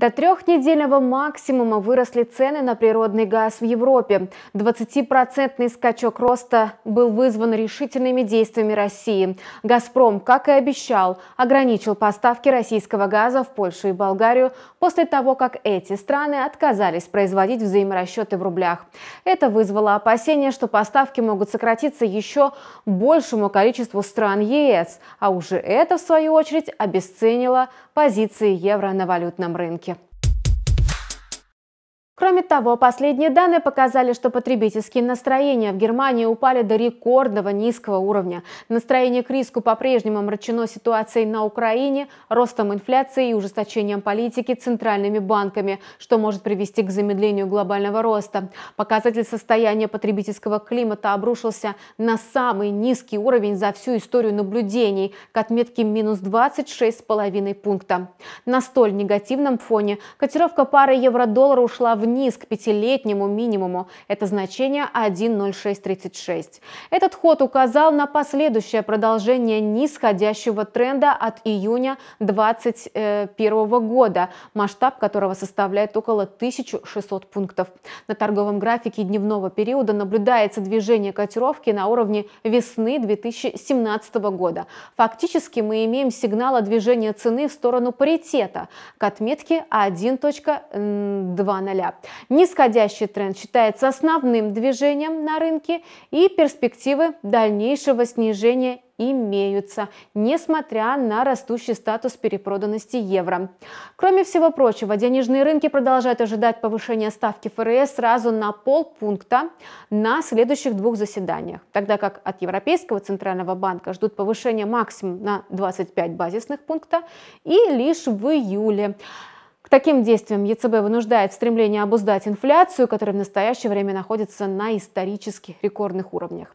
До трехнедельного максимума выросли цены на природный газ в Европе. 20 скачок роста был вызван решительными действиями России. «Газпром», как и обещал, ограничил поставки российского газа в Польшу и Болгарию после того, как эти страны отказались производить взаиморасчеты в рублях. Это вызвало опасения, что поставки могут сократиться еще большему количеству стран ЕС, а уже это, в свою очередь, обесценило позиции евро на валютном рынке. Кроме того, последние данные показали, что потребительские настроения в Германии упали до рекордного низкого уровня. Настроение к риску по-прежнему омрачено ситуацией на Украине, ростом инфляции и ужесточением политики центральными банками, что может привести к замедлению глобального роста. Показатель состояния потребительского климата обрушился на самый низкий уровень за всю историю наблюдений к отметке минус 26,5 пункта. На столь негативном фоне котировка пары евро-доллара ушла в вниз к пятилетнему минимуму. Это значение 1.0636. Этот ход указал на последующее продолжение нисходящего тренда от июня 2021 э, года, масштаб которого составляет около 1600 пунктов. На торговом графике дневного периода наблюдается движение котировки на уровне весны 2017 года. Фактически мы имеем сигнал о движении цены в сторону паритета к отметке 1.20. Нисходящий тренд считается основным движением на рынке и перспективы дальнейшего снижения имеются, несмотря на растущий статус перепроданности евро. Кроме всего прочего, денежные рынки продолжают ожидать повышения ставки ФРС сразу на полпункта на следующих двух заседаниях, тогда как от Европейского центрального банка ждут повышения максимум на 25 базисных пункта и лишь в июле таким действием ЕЦБ вынуждает стремление обуздать инфляцию, которая в настоящее время находится на исторических рекордных уровнях.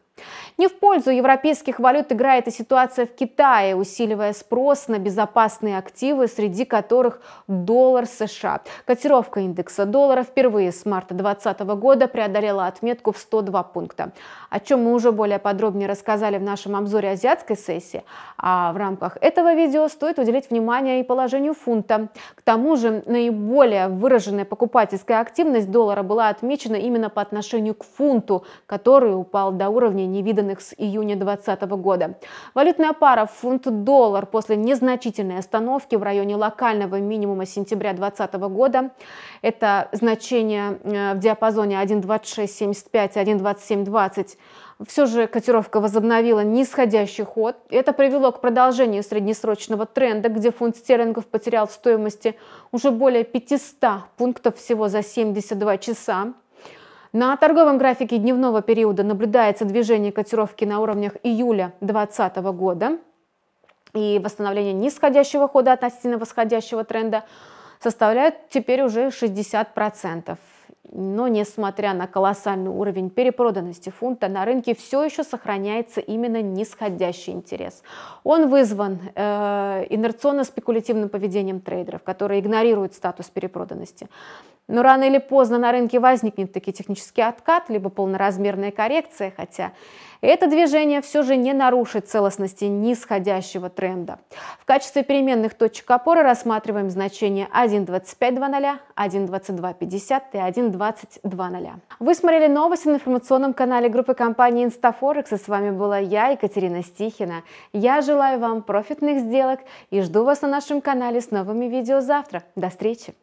Не в пользу европейских валют играет и ситуация в Китае, усиливая спрос на безопасные активы, среди которых доллар США. Котировка индекса доллара впервые с марта 2020 года преодолела отметку в 102 пункта, о чем мы уже более подробнее рассказали в нашем обзоре азиатской сессии. А в рамках этого видео стоит уделить внимание и положению фунта. К тому же наиболее выраженная покупательская активность доллара была отмечена именно по отношению к фунту, который упал до уровня уровней, невиданных с июня 2020 года. Валютная пара фунт-доллар после незначительной остановки в районе локального минимума сентября 2020 года. Это значение э, в диапазоне 1.2675 1.2720 все же котировка возобновила нисходящий ход. Это привело к продолжению среднесрочного тренда, где фунт стерлингов потерял в стоимости уже более 500 пунктов всего за 72 часа. На торговом графике дневного периода наблюдается движение котировки на уровнях июля 2020 года и восстановление нисходящего хода относительно восходящего тренда составляет теперь уже 60%. Но несмотря на колоссальный уровень перепроданности фунта, на рынке все еще сохраняется именно нисходящий интерес. Он вызван э, инерционно-спекулятивным поведением трейдеров, которые игнорируют статус перепроданности. Но рано или поздно на рынке возникнет таки технический откат, либо полноразмерная коррекция, хотя это движение все же не нарушит целостности нисходящего тренда. В качестве переменных точек опоры рассматриваем значения 1.2520, 1.2250 и 1.2250. 22.00. Вы смотрели новости на информационном канале группы компании InstaForex. и с вами была я, Екатерина Стихина. Я желаю вам профитных сделок и жду вас на нашем канале с новыми видео завтра. До встречи!